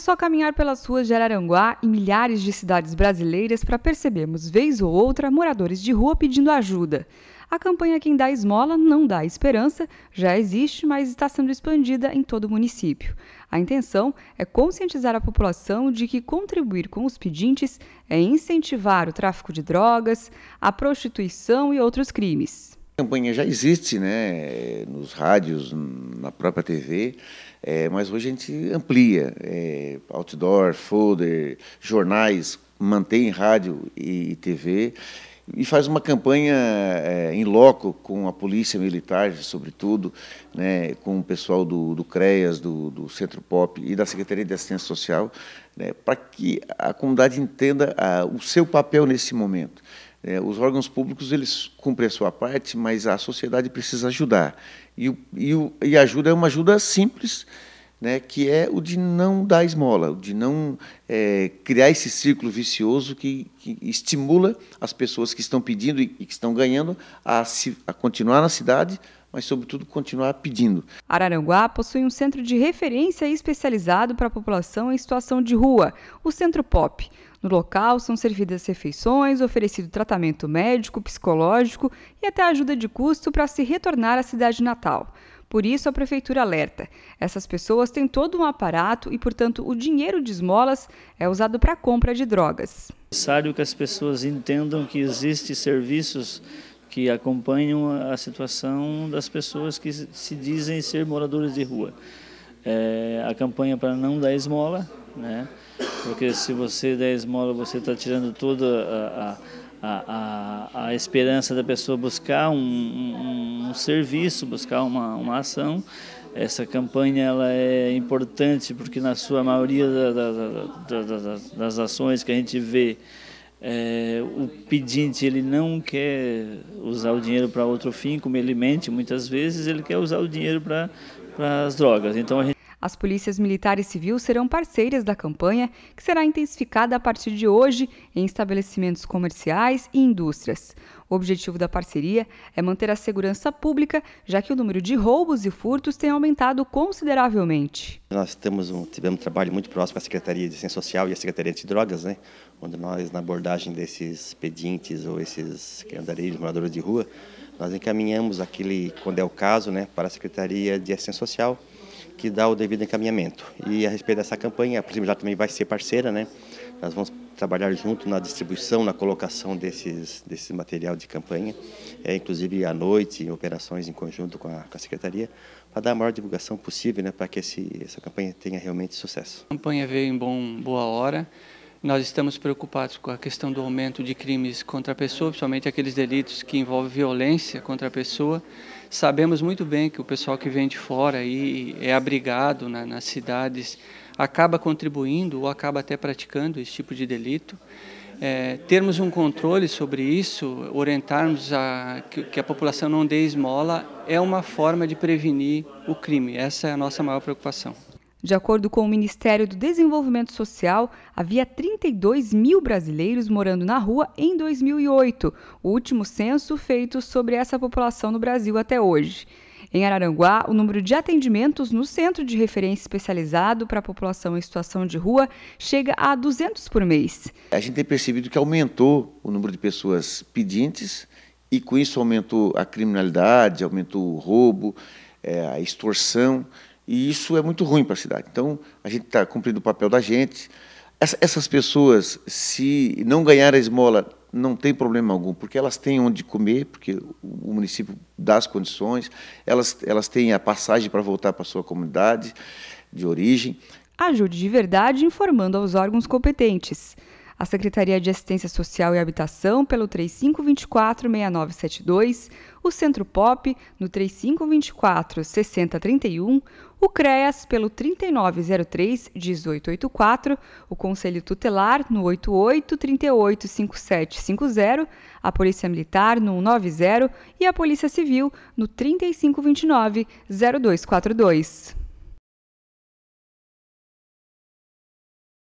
É só caminhar pelas ruas de Araranguá e milhares de cidades brasileiras para percebermos, vez ou outra, moradores de rua pedindo ajuda. A campanha Quem Dá Esmola Não Dá Esperança já existe, mas está sendo expandida em todo o município. A intenção é conscientizar a população de que contribuir com os pedintes é incentivar o tráfico de drogas, a prostituição e outros crimes. A campanha já existe, né, nos rádios, na própria TV, é, mas hoje a gente amplia, é, outdoor, folder, jornais, mantém rádio e, e TV e faz uma campanha é, em é, loco com a polícia militar, sobretudo, né, com o pessoal do, do CREAS, do, do Centro Pop e da Secretaria de Assistência Social, né, para que a comunidade entenda a, ah, o seu papel nesse momento. É, os órgãos públicos eles cumprem a sua parte, mas a sociedade precisa ajudar. E, e, e a ajuda é uma ajuda simples, né, que é o de não dar esmola, o de não é, criar esse círculo vicioso que, que, estimula as pessoas que estão pedindo e, e que estão ganhando a, se, a continuar na cidade, mas, sobretudo, continuar pedindo. Araranguá possui um centro de referência especializado para a população em situação de rua, o Centro Pop. No local são servidas refeições, oferecido tratamento médico, psicológico e até ajuda de custo para se retornar à cidade natal. Por isso, a prefeitura alerta: essas pessoas têm todo um aparato e, portanto, o dinheiro de esmolas é usado para a compra de drogas. É necessário que as pessoas entendam que existem serviços que acompanham a situação das pessoas que se dizem ser moradores de rua. É, a campanha para não dar esmola, né? porque se você der esmola, você está tirando toda a, a, a, a, esperança da pessoa buscar um, um, um serviço, buscar uma, uma ação essa campanha ela é importante porque na sua maioria da, da, da, das ações que a gente vê é, o pedinte ele não quer usar o dinheiro para outro fim, como ele mente muitas vezes, ele quer usar o dinheiro para as drogas. Então a gente as polícias militar e civil serão parceiras da campanha, que será intensificada a partir de hoje em estabelecimentos comerciais e indústrias. O objetivo da parceria é manter a segurança pública, já que o número de roubos e furtos tem aumentado consideravelmente. Nós temos um, tivemos um trabalho muito próximo com a Secretaria de Ciência Social e a Secretaria de Drogas, né? onde nós, na abordagem desses pedintes ou esses andarilhos, moradores de rua, nós encaminhamos aquele, quando é o caso, né, para a Secretaria de Assistência Social, que dá o devido encaminhamento. E a respeito dessa campanha, a Primilá também vai ser parceira, né? Nós vamos trabalhar junto na distribuição, na colocação desses, desse material de campanha, é, inclusive à noite, em operações em conjunto com a, com a Secretaria, para dar a maior divulgação possível, né, para que esse, essa campanha tenha realmente sucesso. A campanha veio em bom, boa hora. Nós estamos preocupados com a questão do aumento de crimes contra a pessoa, principalmente aqueles delitos que envolvem violência contra a pessoa. Sabemos muito bem que o pessoal que vem de fora e é abrigado na, nas cidades acaba contribuindo ou acaba até praticando esse tipo de delito. É, termos um controle sobre isso, orientarmos a, que, que, a população não dê esmola, é uma forma de prevenir o crime. Essa é a nossa maior preocupação. De acordo com o Ministério do Desenvolvimento Social, havia 32 mil brasileiros morando na rua em 2008, o último censo feito sobre essa população no Brasil até hoje. Em Araranguá, o número de atendimentos no Centro de Referência Especializado para a População em Situação de Rua chega a 200 por mês. A gente tem percebido que aumentou o número de pessoas pedintes e, com isso, aumentou a criminalidade, aumentou o roubo, eh, a extorsão. E isso é muito ruim para a cidade. Então, a gente está cumprindo o papel da gente. essas pessoas, se não ganhar a esmola, não tem problema algum, porque elas têm onde comer, porque o município dá as condições, elas, elas têm a passagem para voltar para a sua comunidade de origem. Ajude de verdade informando aos órgãos competentes a Secretaria de Assistência Social e Habitação pelo 3524-6972, o Centro Pop no 3524-6031, o CREAS pelo 3903-1884, o Conselho Tutelar no 88385750, a Polícia Militar no 190 e a Polícia Civil no 3529-0242.